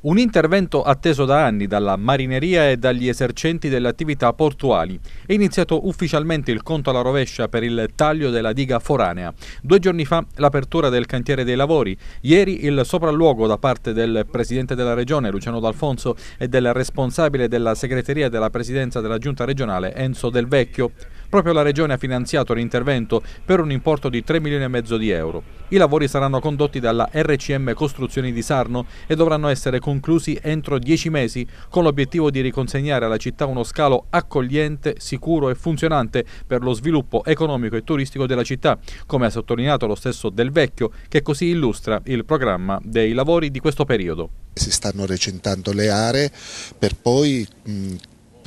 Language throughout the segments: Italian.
Un intervento atteso da anni dalla marineria e dagli esercenti delle attività portuali. È iniziato ufficialmente il conto alla rovescia per il taglio della diga foranea. Due giorni fa l'apertura del cantiere dei lavori, ieri il sopralluogo da parte del Presidente della Regione Luciano D'Alfonso e del responsabile della segreteria della Presidenza della Giunta regionale Enzo Del Vecchio. Proprio la Regione ha finanziato l'intervento per un importo di 3 milioni e mezzo di euro. I lavori saranno condotti dalla RCM Costruzioni di Sarno e dovranno essere conclusi entro 10 mesi con l'obiettivo di riconsegnare alla città uno scalo accogliente, sicuro e funzionante per lo sviluppo economico e turistico della città, come ha sottolineato lo stesso Del Vecchio, che così illustra il programma dei lavori di questo periodo. Si stanno recentando le aree per poi mh,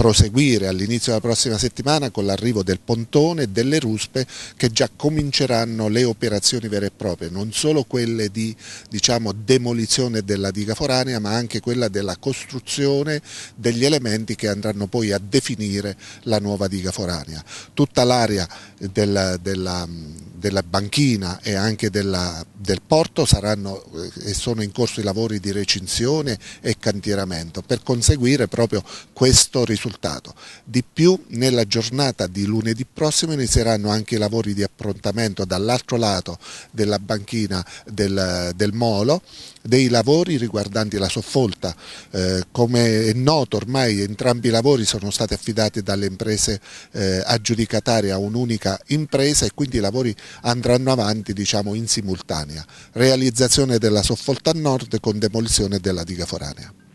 proseguire all'inizio della prossima settimana con l'arrivo del pontone e delle ruspe che già cominceranno le operazioni vere e proprie, non solo quelle di diciamo, demolizione della diga foranea ma anche quella della costruzione degli elementi che andranno poi a definire la nuova diga foranea. Tutta l'area della, della della banchina e anche della, del porto saranno eh, e sono in corso i lavori di recinzione e cantieramento per conseguire proprio questo risultato. Di più nella giornata di lunedì prossimo inizieranno anche i lavori di approntamento dall'altro lato della banchina del, del molo dei lavori riguardanti la soffolta. Eh, come è noto ormai entrambi i lavori sono stati affidati dalle imprese eh, aggiudicatarie a un'unica impresa e quindi i lavori andranno avanti diciamo, in simultanea, realizzazione della Soffolta a nord con demolizione della diga foranea.